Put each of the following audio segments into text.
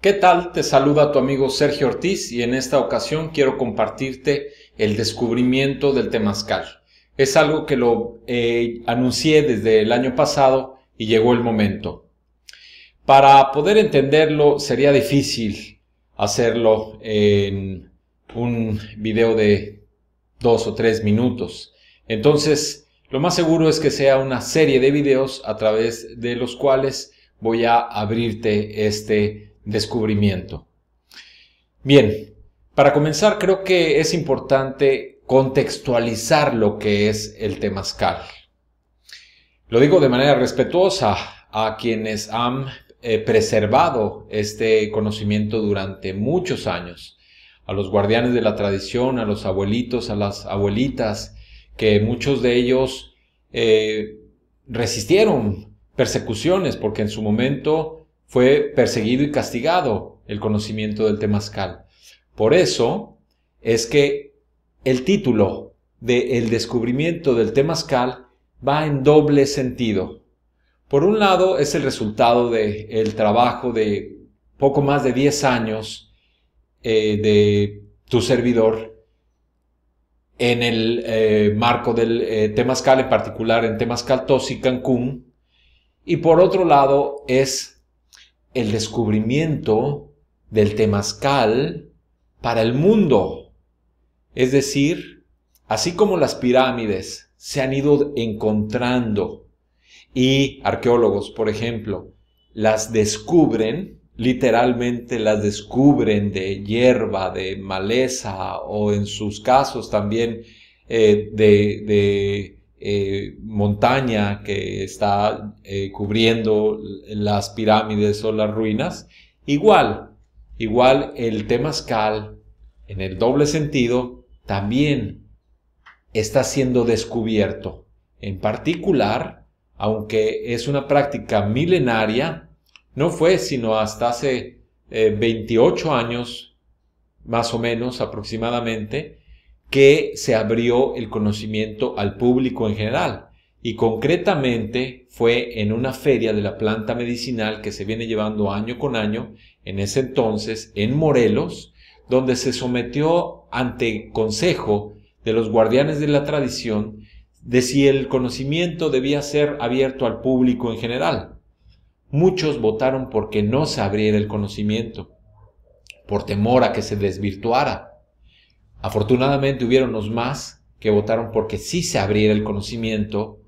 ¿Qué tal? Te saluda tu amigo Sergio Ortiz y en esta ocasión quiero compartirte el descubrimiento del temascal. Es algo que lo eh, anuncié desde el año pasado y llegó el momento. Para poder entenderlo sería difícil hacerlo en un video de dos o tres minutos. Entonces, lo más seguro es que sea una serie de videos a través de los cuales voy a abrirte este descubrimiento. Bien, para comenzar creo que es importante contextualizar lo que es el temascal. Lo digo de manera respetuosa a quienes han eh, preservado este conocimiento durante muchos años, a los guardianes de la tradición, a los abuelitos, a las abuelitas, que muchos de ellos eh, resistieron persecuciones porque en su momento fue perseguido y castigado el conocimiento del temazcal. Por eso es que el título de El descubrimiento del temazcal va en doble sentido. Por un lado es el resultado del el trabajo de poco más de 10 años eh, de tu servidor en el eh, marco del eh, Temazcal, en particular en Temazcal Tos y Cancún. Y por otro lado es el descubrimiento del temazcal para el mundo. Es decir, así como las pirámides se han ido encontrando y arqueólogos, por ejemplo, las descubren, literalmente las descubren de hierba, de maleza o en sus casos también eh, de eh, montaña que está eh, cubriendo las pirámides o las ruinas. Igual, igual el temazcal, en el doble sentido, también está siendo descubierto. En particular, aunque es una práctica milenaria, no fue sino hasta hace 28 eh, años, más o menos aproximadamente, que se abrió el conocimiento al público en general. Y concretamente fue en una feria de la planta medicinal que se viene llevando año con año, en ese entonces, en Morelos, donde se sometió ante consejo de los guardianes de la tradición de si el conocimiento debía ser abierto al público en general. Muchos votaron porque no se abriera el conocimiento, por temor a que se desvirtuara. Afortunadamente hubieron los más que votaron porque sí se abriera el conocimiento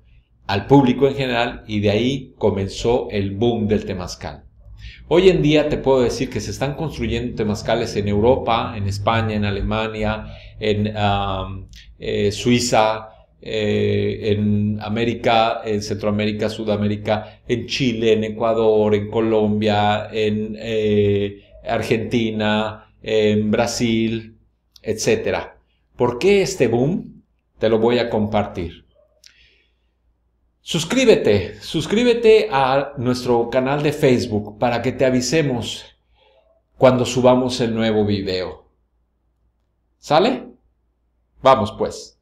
al público en general y de ahí comenzó el boom del temazcal. Hoy en día te puedo decir que se están construyendo temazcales en Europa, en España, en Alemania, en eh, Suiza, eh, en América, en Centroamérica, Sudamérica, en Chile, en Ecuador, en Colombia, en eh, Argentina, en Brasil, etcétera. ¿Por qué este boom? Te lo voy a compartir. Suscríbete, suscríbete a nuestro canal de Facebook para que te avisemos cuando subamos el nuevo video. ¿Sale? Vamos pues.